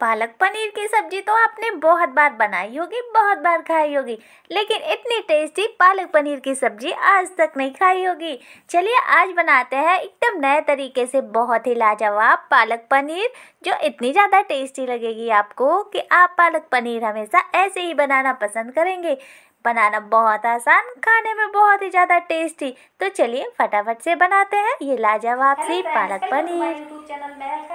पालक पनीर की सब्जी तो आपने बहुत बार बनाई होगी बहुत बार खाई होगी लेकिन इतनी टेस्टी पालक पनीर की सब्जी आज तक नहीं खाई होगी चलिए आज बनाते हैं एकदम नए तरीके से बहुत ही लाजवाब पालक पनीर जो इतनी ज़्यादा टेस्टी लगेगी आपको कि आप पालक पनीर हमेशा ऐसे ही बनाना पसंद करेंगे बनाना बहुत आसान खाने में बहुत ही ज़्यादा टेस्टी तो चलिए फटाफट से बनाते हैं ये लाजवाब सी पालक पनीर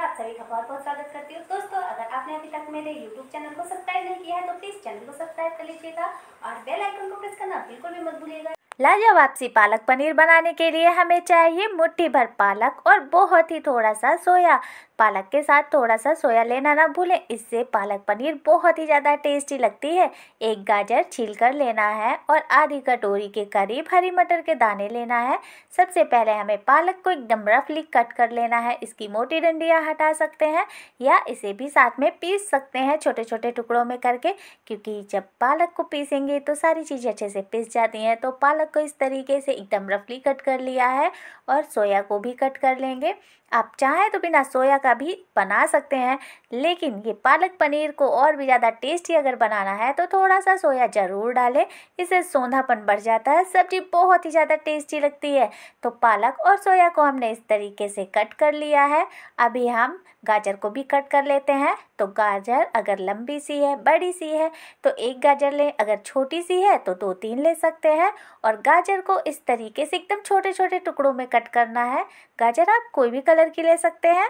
आप सभी का बहुत बहुत स्वागत करती हूँ दोस्तों अगर आपने अभी तक मेरे YouTube चैनल को सब्सक्राइब नहीं किया है तो प्लीज़ चैनल को सब्सक्राइब कर लीजिएगा और बेल आइकन को प्रेस करना बिल्कुल भी मत भूलिएगा लाजवाबसी पालक पनीर बनाने के लिए हमें चाहिए मुट्ठी भर पालक और बहुत ही थोड़ा सा सोया पालक के साथ थोड़ा सा सोया लेना ना भूलें इससे पालक पनीर बहुत ही ज़्यादा टेस्टी लगती है एक गाजर छील कर लेना है और आधी कटोरी के करीब हरी मटर के दाने लेना है सबसे पहले हमें पालक को एकदम रफली कट कर लेना है इसकी मोटी डंडियाँ हटा सकते हैं या इसे भी साथ में पीस सकते हैं छोटे छोटे टुकड़ों में करके क्योंकि जब पालक को पीसेंगे तो सारी चीज़ें अच्छे से पीस जाती हैं तो पालक को इस तरीके से एकदम रफली कट कर लिया है और सोया को भी कट कर लेंगे आप चाहें तो बिना सोया का भी बना सकते हैं लेकिन ये पालक पनीर को और भी ज़्यादा टेस्टी अगर बनाना है तो थोड़ा सा सोया ज़रूर डालें इससे सौंधापन बढ़ जाता है सब्जी बहुत ही ज़्यादा टेस्टी लगती है तो पालक और सोया को हमने इस तरीके से कट कर लिया है अभी हम गाजर को भी कट कर लेते हैं तो गाजर अगर लंबी सी है बड़ी सी है तो एक गाजर लें अगर छोटी सी है तो दो तीन ले सकते हैं और गाजर को इस तरीके से एकदम छोटे छोटे टुकड़ों में कट करना है गाजर आप कोई भी कलर की ले सकते हैं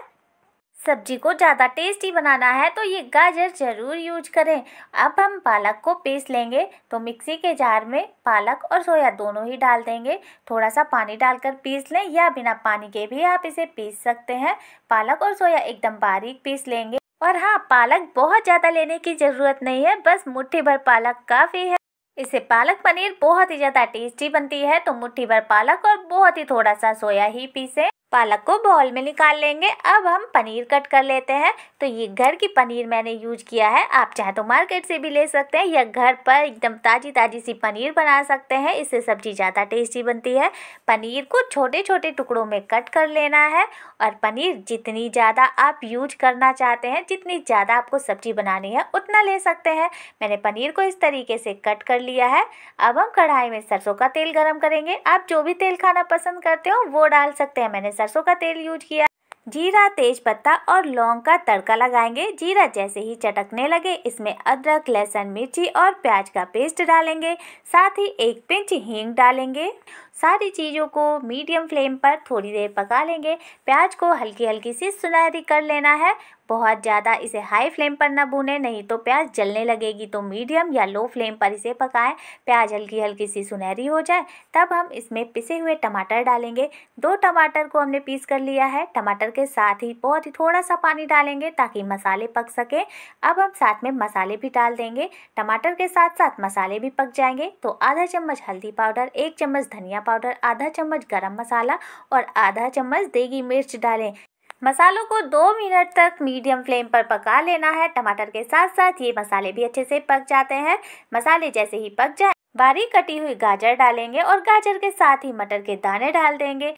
सब्जी को ज़्यादा टेस्टी बनाना है तो ये गाजर ज़रूर यूज करें अब हम पालक को पीस लेंगे तो मिक्सी के जार में पालक और सोया दोनों ही डाल देंगे थोड़ा सा पानी डालकर पीस लें या बिना पानी के भी आप इसे पीस सकते हैं पालक और सोया एकदम बारीक पीस लेंगे और हाँ पालक बहुत ज़्यादा लेने की ज़रूरत नहीं है बस मुठ्ठी भर पालक काफ़ी है इससे पालक पनीर बहुत ही ज़्यादा टेस्टी बनती है तो मुठ्ठी भर पालक और बहुत ही थोड़ा सा सोया ही पीसें पालक को बॉल में निकाल लेंगे अब हम पनीर कट कर लेते हैं तो ये घर की पनीर मैंने यूज किया है आप चाहे तो मार्केट से भी ले सकते हैं या घर पर एकदम ताज़ी ताज़ी सी पनीर बना सकते हैं इससे सब्जी ज़्यादा टेस्टी बनती है पनीर को छोटे छोटे टुकड़ों में कट कर लेना है और पनीर जितनी ज़्यादा आप यूज करना चाहते हैं जितनी ज़्यादा आपको सब्जी बनानी है उतना ले सकते हैं मैंने पनीर को इस तरीके से कट कर लिया है अब हम कढ़ाई में सरसों का तेल गर्म करेंगे आप जो भी तेल खाना पसंद करते हो वो डाल सकते हैं मैंने सरसों का तेल यूज किया जीरा तेज पत्ता और लौंग का तड़का लगाएंगे जीरा जैसे ही चटकने लगे इसमें अदरक लहसुन मिर्ची और प्याज का पेस्ट डालेंगे साथ ही एक पिंच हींग डालेंगे सारी चीज़ों को मीडियम फ्लेम पर थोड़ी देर पका लेंगे प्याज को हल्की हल्की सी सुनहरी कर लेना है बहुत ज़्यादा इसे हाई फ्लेम पर ना भूने नहीं तो प्याज जलने लगेगी तो मीडियम या लो फ्लेम पर इसे पकाएं प्याज हल्की हल्की सी सुनहरी हो जाए तब हम इसमें पिसे हुए टमाटर डालेंगे दो टमाटर को हमने पीस कर लिया है टमाटर के साथ ही बहुत ही थोड़ा सा पानी डालेंगे ताकि मसाले पक सकें अब हम साथ में मसाले भी डाल देंगे टमाटर के साथ साथ मसाले भी पक जाएंगे तो आधा चम्मच हल्दी पाउडर एक चम्मच धनिया पाउडर आधा चम्मच गरम मसाला और आधा चम्मच देगी मिर्च डालें मसालों को दो मिनट तक मीडियम फ्लेम पर पका लेना है टमाटर के साथ साथ ये मसाले भी अच्छे से पक जाते हैं मसाले जैसे ही पक जाए बारीक कटी हुई गाजर डालेंगे और गाजर के साथ ही मटर के दाने डाल देंगे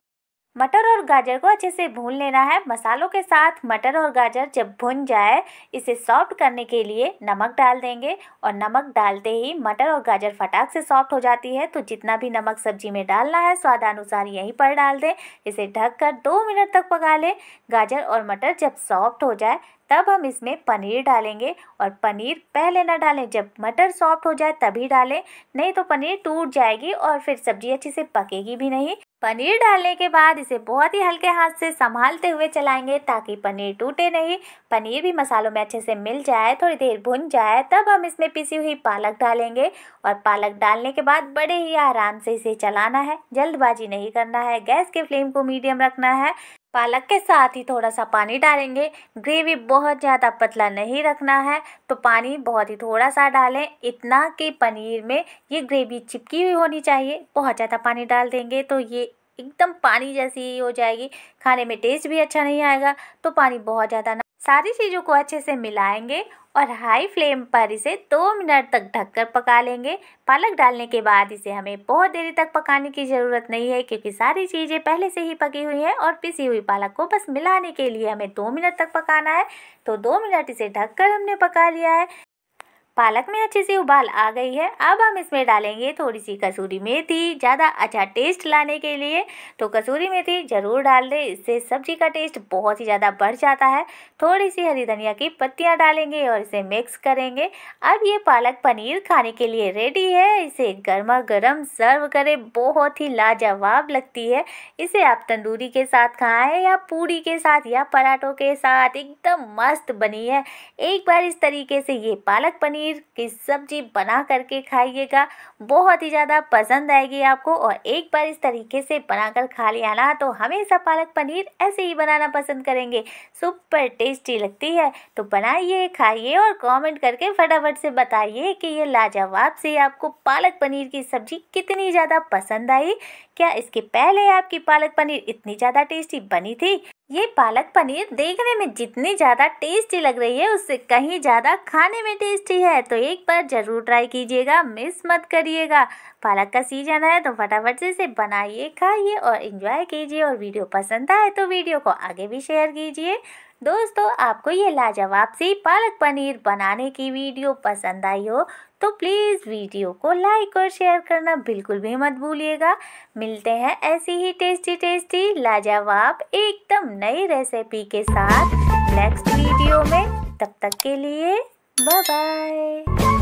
मटर और गाजर को अच्छे से भून लेना है मसालों के साथ मटर और गाजर जब भुन जाए इसे सॉफ्ट करने के लिए नमक डाल देंगे और नमक डालते ही मटर और गाजर फटाक से सॉफ्ट हो जाती है तो जितना भी नमक सब्जी में डालना है स्वादानुसार यहीं पर डाल दें इसे ढक कर दो मिनट तक पका लें गाजर और मटर जब सॉफ्ट हो जाए तब हम इसमें पनीर डालेंगे और पनीर पहले ना डालें जब मटर सॉफ्ट हो जाए तभी डालें नहीं तो पनीर टूट जाएगी और फिर सब्ज़ी अच्छे से पकेगी भी नहीं पनीर डालने के बाद इसे बहुत ही हल्के हाथ से संभालते हुए चलाएंगे ताकि पनीर टूटे नहीं पनीर भी मसालों में अच्छे से मिल जाए थोड़ी देर भुन जाए तब हम इसमें पिसी हुई पालक डालेंगे और पालक डालने के बाद बड़े ही आराम से इसे चलाना है जल्दबाजी नहीं करना है गैस के फ्लेम को मीडियम रखना है पालक के साथ ही थोड़ा सा पानी डालेंगे ग्रेवी बहुत ज़्यादा पतला नहीं रखना है तो पानी बहुत ही थोड़ा सा डालें इतना कि पनीर में ये ग्रेवी चिपकी हुई होनी चाहिए बहुत ज़्यादा पानी डाल देंगे तो ये एकदम पानी जैसी हो जाएगी खाने में टेस्ट भी अच्छा नहीं आएगा तो पानी बहुत ज़्यादा ना सारी चीज़ों को अच्छे से मिलाएंगे और हाई फ्लेम पर इसे दो मिनट तक ढककर पका लेंगे पालक डालने के बाद इसे हमें बहुत देर तक पकाने की ज़रूरत नहीं है क्योंकि सारी चीज़ें पहले से ही पकी हुई हैं और पिसी हुई पालक को बस मिलाने के लिए हमें दो मिनट तक पकाना है तो दो मिनट इसे ढककर हमने पका लिया है पालक में अच्छे से उबाल आ गई है अब हम इसमें डालेंगे थोड़ी सी कसूरी मेथी ज़्यादा अच्छा टेस्ट लाने के लिए तो कसूरी मेथी ज़रूर डाल दें इससे सब्जी का टेस्ट बहुत ही ज़्यादा बढ़ जाता है थोड़ी सी हरी धनिया की पत्तियाँ डालेंगे और इसे मिक्स करेंगे अब ये पालक पनीर खाने के लिए रेडी है इसे गर्मा गर्म सर्व करें बहुत ही लाजवाब लगती है इसे आप तंदूरी के साथ खाएँ या पूरी के साथ या पराठों के साथ एकदम मस्त बनी है एक बार इस तरीके से ये पालक पनीर पनीर की सब्जी बना करके खाइएगा बहुत ही ज़्यादा पसंद आएगी आपको और एक बार इस तरीके से बनाकर खा लिया ना तो हमेशा पालक पनीर ऐसे ही बनाना पसंद करेंगे सुपर टेस्टी लगती है तो बनाइए खाइए और कमेंट करके फटाफट से बताइए कि ये लाजवाब से आपको पालक पनीर की सब्जी कितनी ज़्यादा पसंद आई क्या इसके पहले आपकी पालक पनीर इतनी ज़्यादा टेस्टी बनी थी ये पालक पनीर देखने में जितनी ज़्यादा टेस्टी लग रही है उससे कहीं ज़्यादा खाने में टेस्टी है तो एक बार ज़रूर ट्राई कीजिएगा मिस मत करिएगा पालक का सीजन है तो फटाफट से इसे बनाइए खाइए और इन्जॉय कीजिए और वीडियो पसंद आए तो वीडियो को आगे भी शेयर कीजिए दोस्तों आपको ये लाजवाब सी पालक पनीर बनाने की वीडियो पसंद आई हो तो प्लीज़ वीडियो को लाइक और शेयर करना बिल्कुल भी मत भूलिएगा मिलते हैं ऐसी ही टेस्टी टेस्टी लाजवाब एकदम नई रेसिपी के साथ नेक्स्ट वीडियो में तब तक के लिए बाय बाय